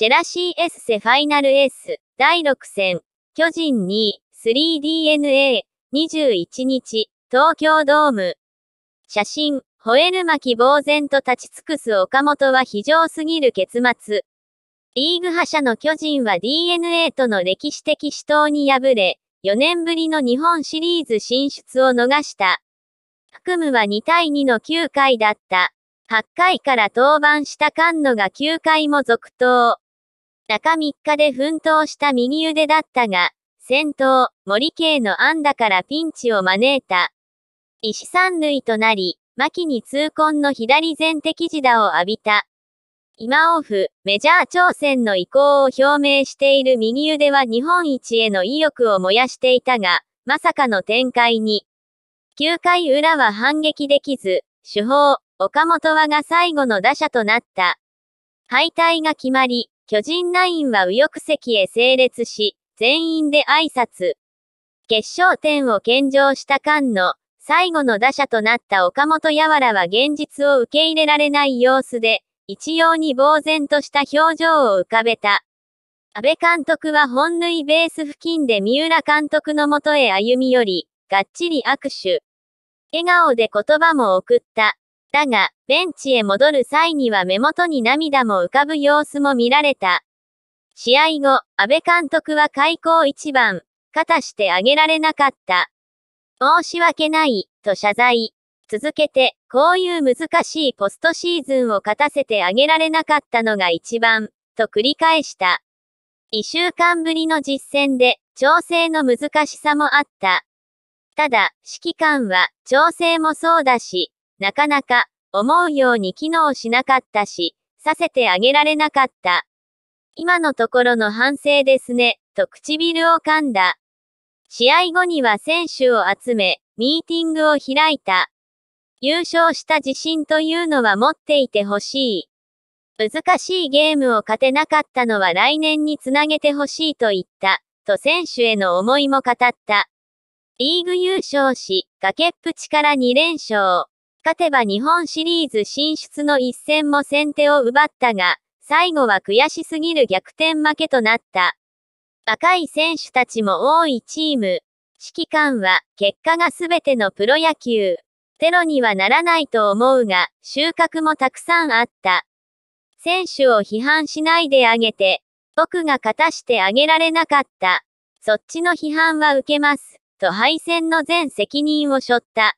ジェラシーエッセファイナルエース、第6戦、巨人2 3DNA、21日、東京ドーム。写真、吠える巻呆然と立ち尽くす岡本は非常すぎる結末。リーグ覇者の巨人は DNA との歴史的死闘に敗れ、4年ぶりの日本シリーズ進出を逃した。含むは2対2の9回だった。8回から登板した菅野が9回も続投。中3日で奮闘した右腕だったが、先頭、森系の安打からピンチを招いた。石三塁となり、牧に痛恨の左前的地打を浴びた。今オフ、メジャー挑戦の意向を表明している右腕は日本一への意欲を燃やしていたが、まさかの展開に。9回裏は反撃できず、主砲、岡本和が最後の打者となった。敗退が決まり、巨人ナインは右翼席へ整列し、全員で挨拶。決勝点を献上した菅野、最後の打者となった岡本柔らは現実を受け入れられない様子で、一様に呆然とした表情を浮かべた。安倍監督は本塁ベース付近で三浦監督のもとへ歩み寄り、がっちり握手。笑顔で言葉も送った。だが、ベンチへ戻る際には目元に涙も浮かぶ様子も見られた。試合後、安倍監督は開口一番、肩してあげられなかった。申し訳ない、と謝罪。続けて、こういう難しいポストシーズンを勝たせてあげられなかったのが一番、と繰り返した。一週間ぶりの実戦で、調整の難しさもあった。ただ、指揮官は、調整もそうだし、なかなか思うように機能しなかったし、させてあげられなかった。今のところの反省ですね、と唇を噛んだ。試合後には選手を集め、ミーティングを開いた。優勝した自信というのは持っていてほしい。難しいゲームを勝てなかったのは来年につなげてほしいと言った、と選手への思いも語った。リーグ優勝し、崖っぷちから2連勝。勝てば日本シリーズ進出の一戦も先手を奪ったが、最後は悔しすぎる逆転負けとなった。若い選手たちも多いチーム。指揮官は、結果が全てのプロ野球。テロにはならないと思うが、収穫もたくさんあった。選手を批判しないであげて、僕が勝たしてあげられなかった。そっちの批判は受けます。と敗戦の全責任を背負った。